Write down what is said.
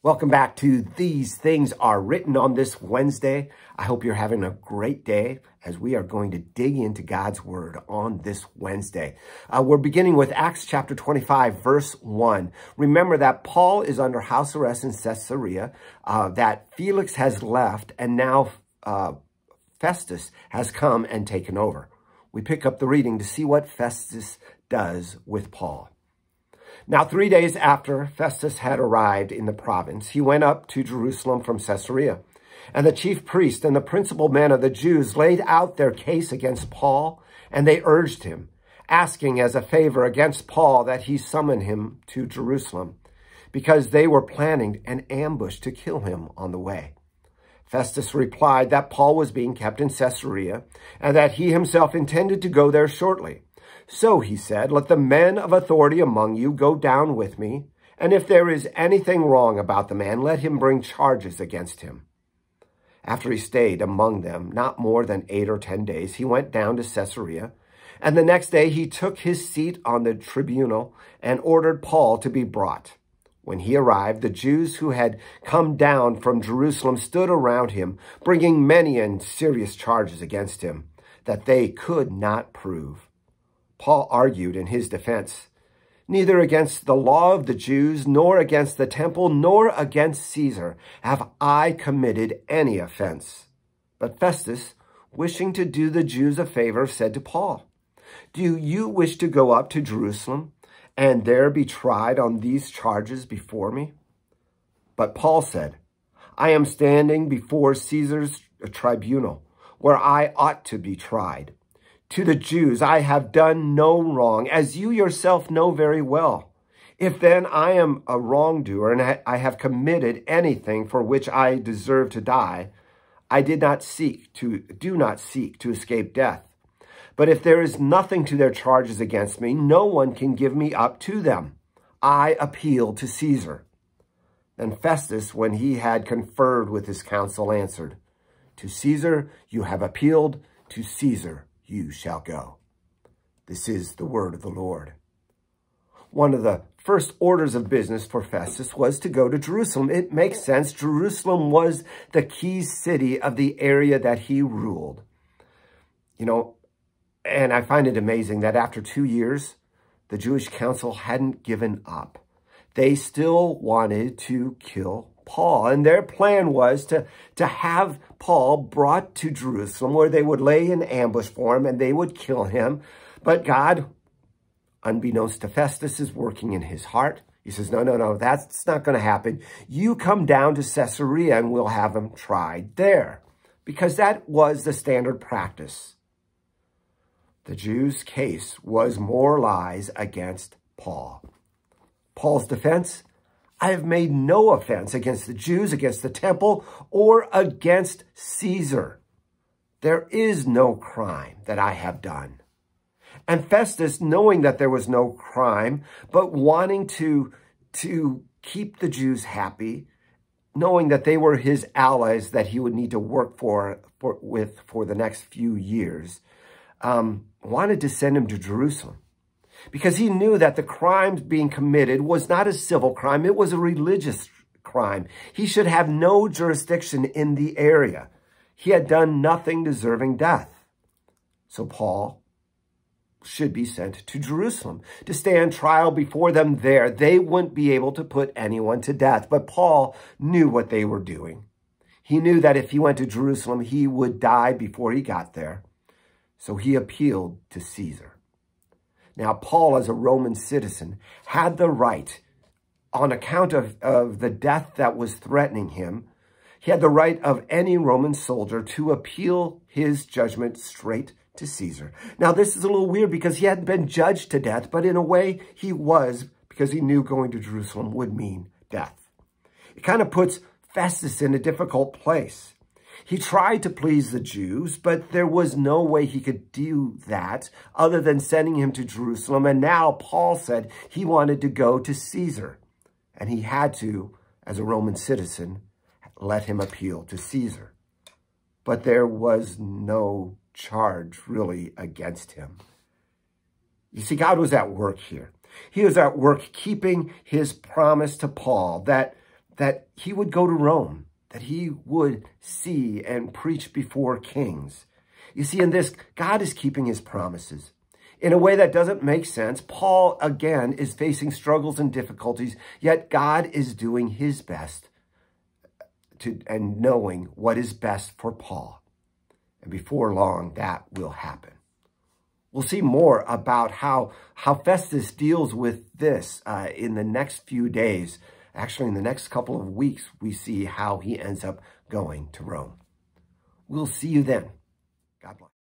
Welcome back to These Things Are Written on this Wednesday. I hope you're having a great day as we are going to dig into God's Word on this Wednesday. Uh, we're beginning with Acts chapter 25, verse 1. Remember that Paul is under house arrest in Caesarea, uh, that Felix has left, and now uh, Festus has come and taken over. We pick up the reading to see what Festus does with Paul. Now, three days after Festus had arrived in the province, he went up to Jerusalem from Caesarea. And the chief priests and the principal men of the Jews laid out their case against Paul, and they urged him, asking as a favor against Paul that he summon him to Jerusalem, because they were planning an ambush to kill him on the way. Festus replied that Paul was being kept in Caesarea, and that he himself intended to go there shortly. So he said, Let the men of authority among you go down with me, and if there is anything wrong about the man, let him bring charges against him. After he stayed among them not more than eight or ten days, he went down to Caesarea, and the next day he took his seat on the tribunal and ordered Paul to be brought. When he arrived, the Jews who had come down from Jerusalem stood around him, bringing many and serious charges against him that they could not prove. Paul argued in his defense, Neither against the law of the Jews, nor against the temple, nor against Caesar have I committed any offense. But Festus, wishing to do the Jews a favor, said to Paul, Do you wish to go up to Jerusalem and there be tried on these charges before me? But Paul said, I am standing before Caesar's tribunal, where I ought to be tried to the Jews, I have done no wrong, as you yourself know very well. If then I am a wrongdoer and I have committed anything for which I deserve to die, I did not seek to, do not seek to escape death. But if there is nothing to their charges against me, no one can give me up to them. I appeal to Caesar. Then Festus, when he had conferred with his council, answered, To Caesar you have appealed, to Caesar you shall go. This is the word of the Lord. One of the first orders of business for Festus was to go to Jerusalem. It makes sense. Jerusalem was the key city of the area that he ruled. You know, and I find it amazing that after two years, the Jewish council hadn't given up. They still wanted to kill Paul. And their plan was to, to have Paul brought to Jerusalem where they would lay an ambush for him and they would kill him. But God, unbeknownst to Festus, is working in his heart. He says, no, no, no, that's not going to happen. You come down to Caesarea and we'll have him tried there. Because that was the standard practice. The Jews' case was more lies against Paul. Paul's defense, I have made no offense against the Jews, against the temple, or against Caesar. There is no crime that I have done. And Festus, knowing that there was no crime, but wanting to, to keep the Jews happy, knowing that they were his allies that he would need to work for, for with for the next few years, um, wanted to send him to Jerusalem because he knew that the crime being committed was not a civil crime, it was a religious crime. He should have no jurisdiction in the area. He had done nothing deserving death. So Paul should be sent to Jerusalem to stand trial before them there. They wouldn't be able to put anyone to death, but Paul knew what they were doing. He knew that if he went to Jerusalem, he would die before he got there. So he appealed to Caesar. Now, Paul, as a Roman citizen, had the right, on account of, of the death that was threatening him, he had the right of any Roman soldier to appeal his judgment straight to Caesar. Now, this is a little weird because he hadn't been judged to death, but in a way he was because he knew going to Jerusalem would mean death. It kind of puts Festus in a difficult place. He tried to please the Jews, but there was no way he could do that other than sending him to Jerusalem. And now Paul said he wanted to go to Caesar. And he had to, as a Roman citizen, let him appeal to Caesar. But there was no charge really against him. You see, God was at work here. He was at work keeping his promise to Paul that, that he would go to Rome that he would see and preach before kings. You see, in this, God is keeping his promises. In a way that doesn't make sense, Paul, again, is facing struggles and difficulties, yet God is doing his best to, and knowing what is best for Paul. And before long, that will happen. We'll see more about how, how Festus deals with this uh, in the next few days. Actually, in the next couple of weeks, we see how he ends up going to Rome. We'll see you then. God bless.